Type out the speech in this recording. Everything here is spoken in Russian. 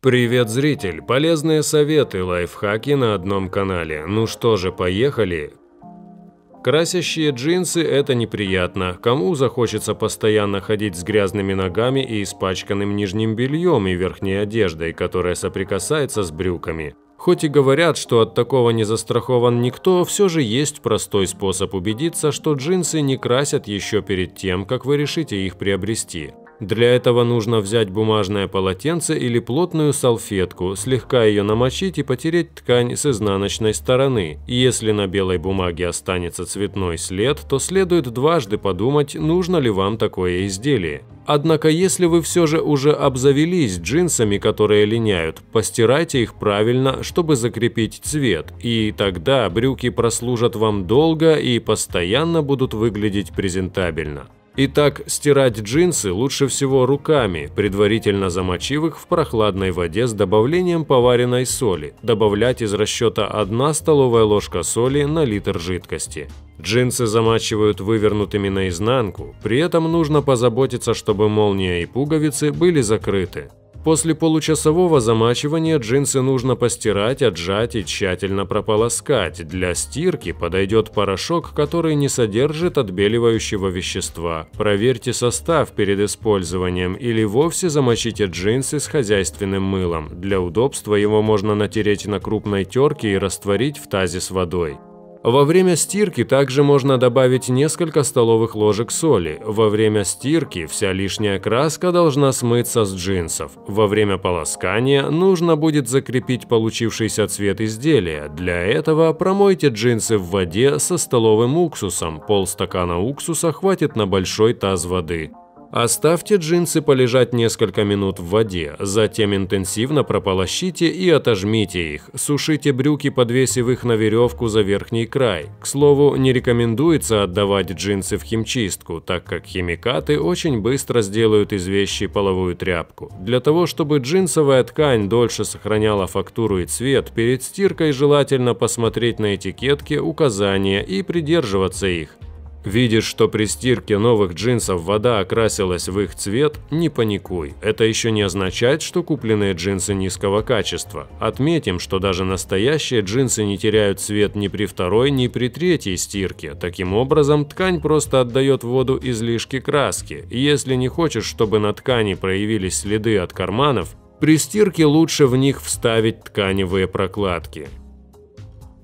Привет, зритель! Полезные советы, лайфхаки на одном канале. Ну что же, поехали! Красящие джинсы – это неприятно. Кому захочется постоянно ходить с грязными ногами и испачканным нижним бельем и верхней одеждой, которая соприкасается с брюками? Хоть и говорят, что от такого не застрахован никто, все же есть простой способ убедиться, что джинсы не красят еще перед тем, как вы решите их приобрести. Для этого нужно взять бумажное полотенце или плотную салфетку, слегка ее намочить и потереть ткань с изнаночной стороны. Если на белой бумаге останется цветной след, то следует дважды подумать, нужно ли вам такое изделие. Однако, если вы все же уже обзавелись джинсами, которые линяют, постирайте их правильно, чтобы закрепить цвет, и тогда брюки прослужат вам долго и постоянно будут выглядеть презентабельно. Итак, стирать джинсы лучше всего руками, предварительно замочив их в прохладной воде с добавлением поваренной соли, добавлять из расчета 1 столовая ложка соли на литр жидкости. Джинсы замачивают вывернутыми наизнанку, при этом нужно позаботиться, чтобы молния и пуговицы были закрыты. После получасового замачивания джинсы нужно постирать, отжать и тщательно прополоскать. Для стирки подойдет порошок, который не содержит отбеливающего вещества. Проверьте состав перед использованием или вовсе замочите джинсы с хозяйственным мылом. Для удобства его можно натереть на крупной терке и растворить в тазе с водой. Во время стирки также можно добавить несколько столовых ложек соли. Во время стирки вся лишняя краска должна смыться с джинсов. Во время полоскания нужно будет закрепить получившийся цвет изделия. Для этого промойте джинсы в воде со столовым уксусом. Полстакана уксуса хватит на большой таз воды. Оставьте джинсы полежать несколько минут в воде, затем интенсивно прополощите и отожмите их. Сушите брюки, подвесив их на веревку за верхний край. К слову, не рекомендуется отдавать джинсы в химчистку, так как химикаты очень быстро сделают из вещи половую тряпку. Для того, чтобы джинсовая ткань дольше сохраняла фактуру и цвет, перед стиркой желательно посмотреть на этикетки указания и придерживаться их. Видишь, что при стирке новых джинсов вода окрасилась в их цвет, не паникуй. Это еще не означает, что купленные джинсы низкого качества. Отметим, что даже настоящие джинсы не теряют цвет ни при второй, ни при третьей стирке. Таким образом, ткань просто отдает воду излишки краски. И если не хочешь, чтобы на ткани проявились следы от карманов, при стирке лучше в них вставить тканевые прокладки.